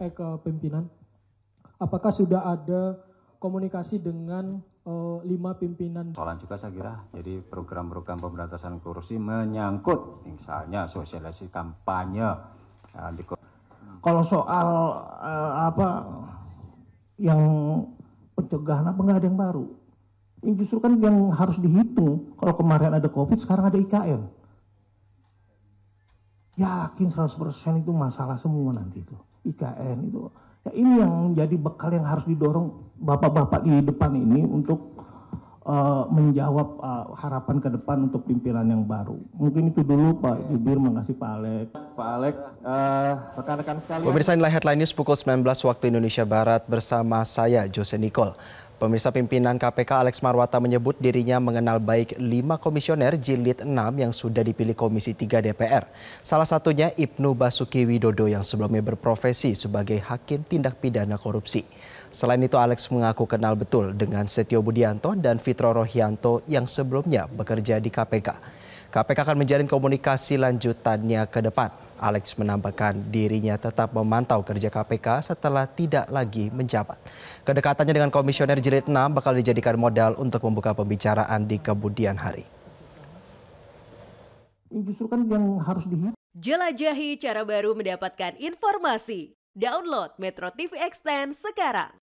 eh, ke pimpinan. Apakah sudah ada komunikasi dengan eh, lima pimpinan? Soalan juga saya kira. Jadi program-program pemberantasan korupsi menyangkut misalnya sosialisasi kampanye. Eh, Kalau soal eh, apa yang pencegahan apa nggak ada yang baru? Ini justru kan yang harus dihitung. Kalau kemarin ada COVID, sekarang ada IKN yakin 100% itu masalah semua nanti itu. IKN itu. Ya ini yang jadi bekal yang harus didorong bapak-bapak di depan ini untuk uh, menjawab uh, harapan ke depan untuk pimpinan yang baru. Mungkin itu dulu Pak iya. Jubir, mengasih Pak Alek. Pak Alek, eh, rekan-rekan uh, rekan -rekan sekalian. Pemirsa inilah headline news pukul 19 waktu Indonesia Barat bersama saya Jose Nicole. Pemirsa pimpinan KPK Alex Marwata menyebut dirinya mengenal baik lima komisioner jilid 6 yang sudah dipilih Komisi 3 DPR. Salah satunya Ibnu Basuki Widodo yang sebelumnya berprofesi sebagai hakim tindak pidana korupsi. Selain itu Alex mengaku kenal betul dengan Setio Budianto dan Fitro Rohianto yang sebelumnya bekerja di KPK. KPK akan menjalin komunikasi lanjutannya ke depan. Alex menambahkan dirinya tetap memantau kerja KPK setelah tidak lagi menjabat. Kedekatannya dengan komisioner jilid 6 bakal dijadikan modal untuk membuka pembicaraan di kemudian hari. Justru kan yang harus dihitung. Jelajahi cara baru mendapatkan informasi. Download Metro TV Extend sekarang.